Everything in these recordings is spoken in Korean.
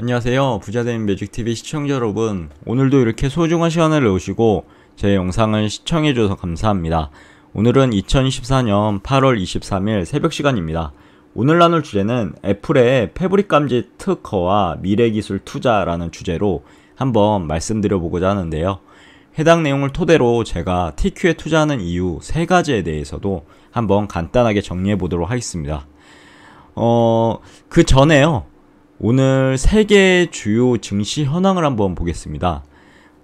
안녕하세요 부자된 매직TV 시청자 여러분 오늘도 이렇게 소중한 시간을 내오시고 제 영상을 시청해주셔서 감사합니다 오늘은 2024년 8월 23일 새벽 시간입니다 오늘 나눌 주제는 애플의 패브릭 감지 특허와 미래기술 투자라는 주제로 한번 말씀드려보고자 하는데요 해당 내용을 토대로 제가 TQ에 투자하는 이유 세가지에 대해서도 한번 간단하게 정리해보도록 하겠습니다 어, 그 전에요. 오늘 세계 의 주요 증시 현황을 한번 보겠습니다.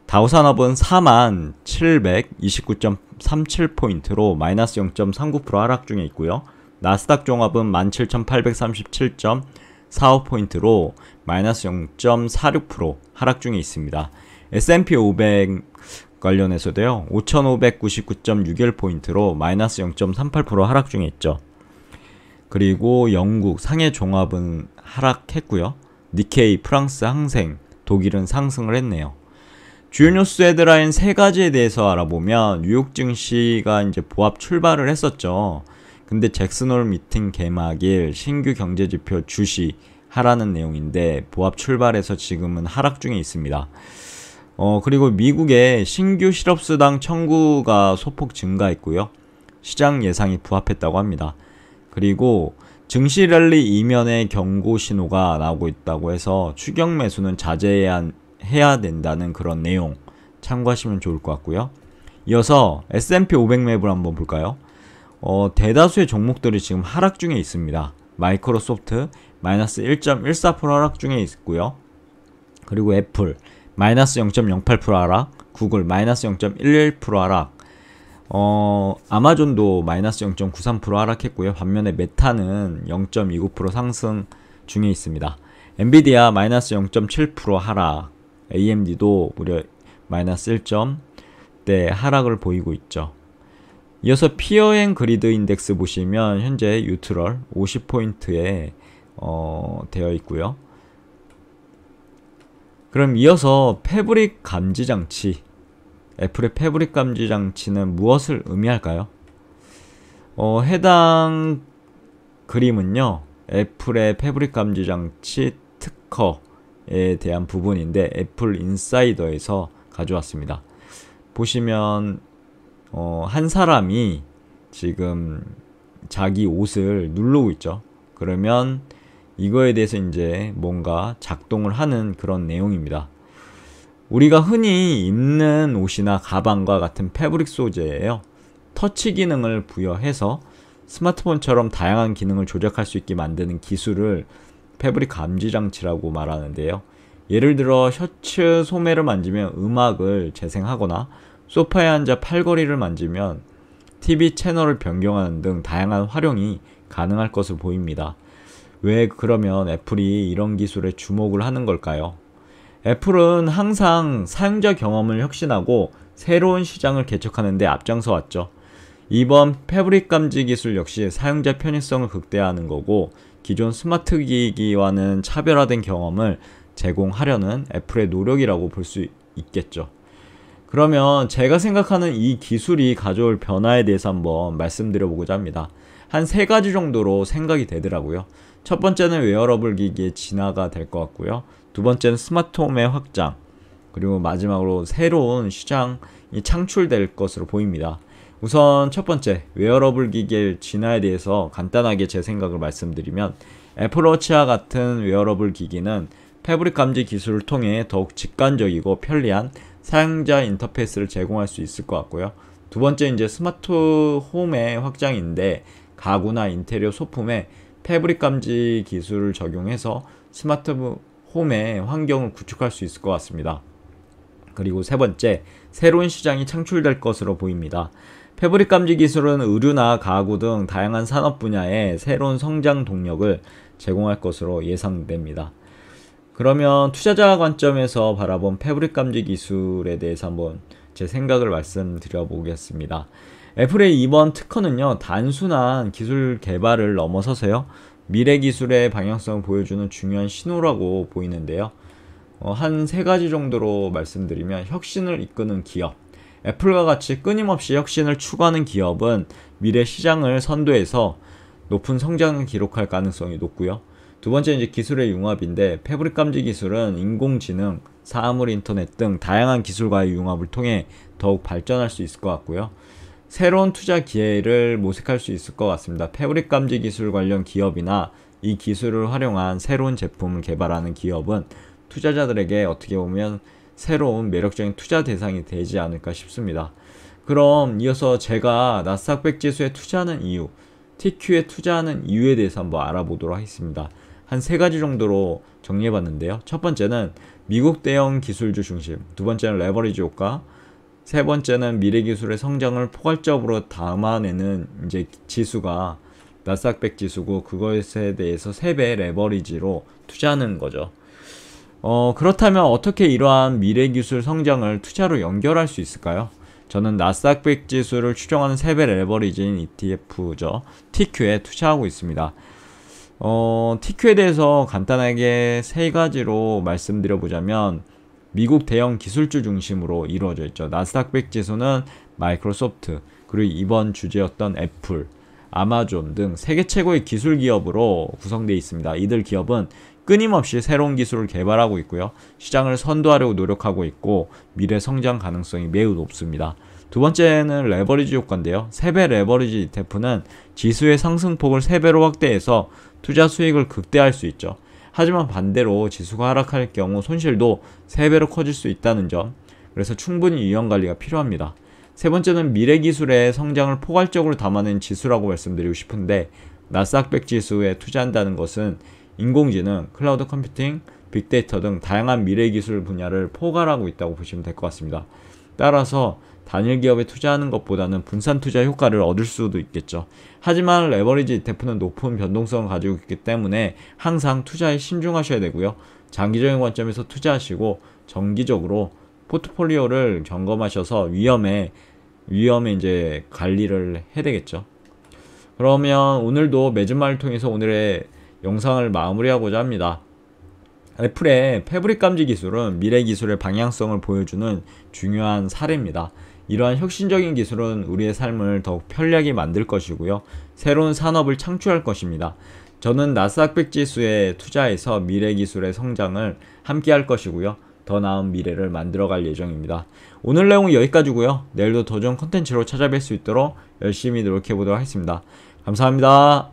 다우산업은 4만 729.37포인트로 마이너스 0.39% 하락 중에 있고요. 나스닥 종합은 17,837.45포인트로 마이너스 0.46% 하락 중에 있습니다. S&P 500 관련해서도요. 5,599.61포인트로 마이너스 0.38% 하락 중에 있죠. 그리고 영국 상해 종합은 하락했고요. 니케이, 프랑스 항생, 독일은 상승을 했네요. 주요 뉴스 헤드라인 세 가지에 대해서 알아보면 뉴욕 증시가 이제 보합 출발을 했었죠. 근데 잭슨홀 미팅 개막일 신규 경제지표 주시 하라는 내용인데 보합 출발해서 지금은 하락 중에 있습니다. 어 그리고 미국의 신규 실업수당 청구가 소폭 증가했고요. 시장 예상이 부합했다고 합니다. 그리고 증시랠리 이면에 경고 신호가 나오고 있다고 해서 추경 매수는 자제해야 해야 된다는 그런 내용 참고하시면 좋을 것 같고요. 이어서 S&P 500맵을 한번 볼까요? 어, 대다수의 종목들이 지금 하락 중에 있습니다. 마이크로소프트 마이너스 1.14% 하락 중에 있고요. 그리고 애플 마이너스 0.08% 하락, 구글 마이너스 0.11% 하락, 어, 아마존도 마이너스 0.93% 하락했고요. 반면에 메타는 0.29% 상승 중에 있습니다. 엔비디아 마이너스 0.7% 하락, AMD도 무려 마이너스 1대 하락을 보이고 있죠. 이어서 피어앤 그리드 인덱스 보시면 현재 유트럴 50포인트에 어, 되어 있고요. 그럼 이어서 패브릭 감지 장치 애플의 패브릭 감지 장치는 무엇을 의미할까요? 어, 해당 그림은요. 애플의 패브릭 감지 장치 특허에 대한 부분인데 애플 인사이더에서 가져왔습니다. 보시면 어, 한 사람이 지금 자기 옷을 누르고 있죠. 그러면 이거에 대해서 이제 뭔가 작동을 하는 그런 내용입니다. 우리가 흔히 입는 옷이나 가방과 같은 패브릭 소재예요. 터치 기능을 부여해서 스마트폰처럼 다양한 기능을 조작할 수 있게 만드는 기술을 패브릭 감지 장치라고 말하는데요. 예를 들어 셔츠 소매를 만지면 음악을 재생하거나 소파에 앉아 팔걸이를 만지면 TV 채널을 변경하는 등 다양한 활용이 가능할 것으로 보입니다. 왜 그러면 애플이 이런 기술에 주목을 하는 걸까요? 애플은 항상 사용자 경험을 혁신하고 새로운 시장을 개척하는데 앞장서 왔죠. 이번 패브릭 감지 기술 역시 사용자 편의성을 극대화하는 거고 기존 스마트 기기와는 차별화된 경험을 제공하려는 애플의 노력이라고 볼 수 있겠죠. 그러면 제가 생각하는 이 기술이 가져올 변화에 대해서 한번 말씀드려보고자 합니다. 한 세 가지 정도로 생각이 되더라고요. 첫 번째는 웨어러블 기기의 진화가 될 것 같고요. 두 번째는 스마트홈의 확장, 그리고 마지막으로 새로운 시장이 창출될 것으로 보입니다. 우선 첫 번째, 웨어러블 기계의 진화에 대해서 간단하게 제 생각을 말씀드리면 애플워치와 같은 웨어러블 기기는 패브릭 감지 기술을 통해 더욱 직관적이고 편리한 사용자 인터페이스를 제공할 수 있을 것 같고요. 두 번째 이제 스마트 홈의 확장인데 가구나 인테리어 소품에 패브릭 감지 기술을 적용해서 스마트 홈의 환경을 구축할 수 있을 것 같습니다. 그리고 세 번째, 새로운 시장이 창출될 것으로 보입니다. 패브릭 감지 기술은 의류나 가구 등 다양한 산업 분야에 새로운 성장 동력을 제공할 것으로 예상됩니다. 그러면 투자자 관점에서 바라본 패브릭 감지 기술에 대해서 한번 제 생각을 말씀드려 보겠습니다. 애플의 이번 특허는요, 단순한 기술 개발을 넘어서서요, 미래 기술의 방향성을 보여주는 중요한 신호라고 보이는데요. 어, 한 세 가지 정도로 말씀드리면 혁신을 이끄는 기업, 애플과 같이 끊임없이 혁신을 추구하는 기업은 미래 시장을 선도해서 높은 성장을 기록할 가능성이 높고요. 두 번째 이제 기술의 융합인데 패브릭 감지 기술은 인공지능, 사물 인터넷 등 다양한 기술과의 융합을 통해 더욱 발전할 수 있을 것 같고요. 새로운 투자 기회를 모색할 수 있을 것 같습니다. 패브릭 감지 기술 관련 기업이나 이 기술을 활용한 새로운 제품을 개발하는 기업은 투자자들에게 어떻게 보면 새로운 매력적인 투자 대상이 되지 않을까 싶습니다. 그럼 이어서 제가 나스닥 백지수에 투자하는 이유, TQ에 투자하는 이유에 대해서 한번 알아보도록 하겠습니다. 한 세 가지 정도로 정리해봤는데요. 첫 번째는 미국 대형 기술주 중심, 두 번째는 레버리지 효과, 세 번째는 미래 기술의 성장을 포괄적으로 담아내는 이제 지수가 나스닥백 지수고 그것에 대해서 세배 레버리지로 투자하는 거죠. 어, 그렇다면 어떻게 이러한 미래 기술 성장을 투자로 연결할 수 있을까요? 저는 나스닥백 지수를 추종하는 세배 레버리지인 ETF죠. TQ에 투자하고 있습니다. 어, TQ에 대해서 간단하게 세 가지로 말씀드려보자면 미국 대형 기술주 중심으로 이루어져 있죠. 나스닥 백 지수는 마이크로소프트, 그리고 이번 주제였던 애플, 아마존 등 세계 최고의 기술 기업으로 구성되어 있습니다. 이들 기업은 끊임없이 새로운 기술을 개발하고 있고요. 시장을 선도하려고 노력하고 있고 미래 성장 가능성이 매우 높습니다. 두 번째는 레버리지 효과인데요. 3배 레버리지 이테프는 지수의 상승폭을 3배로 확대해서 투자 수익을 극대화할 수 있죠. 하지만 반대로 지수가 하락할 경우 손실도 3배로 커질 수 있다는 점. 그래서 충분히 유형관리가 필요합니다. 세 번째는 미래 기술의 성장을 포괄적으로 담아낸 지수라고 말씀드리고 싶은데 나스닥백 지수에 투자한다는 것은 인공지능, 클라우드 컴퓨팅, 빅데이터 등 다양한 미래 기술 분야를 포괄하고 있다고 보시면 될 것 같습니다. 따라서 단일 기업에 투자하는 것보다는 분산 투자 효과를 얻을 수도 있겠죠. 하지만 레버리지 ETF는 높은 변동성을 가지고 있기 때문에 항상 투자에 신중하셔야 되고요. 장기적인 관점에서 투자하시고 정기적으로 포트폴리오를 점검하셔서 위험에 위험에 이제 관리를 해야 되겠죠. 그러면 오늘도 매진말을 통해서 오늘의 영상을 마무리하고자 합니다. 애플의 패브릭 감지 기술은 미래 기술의 방향성을 보여주는 중요한 사례입니다. 이러한 혁신적인 기술은 우리의 삶을 더욱 편리하게 만들 것이고요. 새로운 산업을 창출할 것입니다. 저는 나스닥 백 지수에 투자해서 미래 기술의 성장을 함께 할 것이고요. 더 나은 미래를 만들어갈 예정입니다. 오늘 내용은 여기까지고요. 내일도 더 좋은 컨텐츠로 찾아뵐 수 있도록 열심히 노력해보도록 하겠습니다. 감사합니다.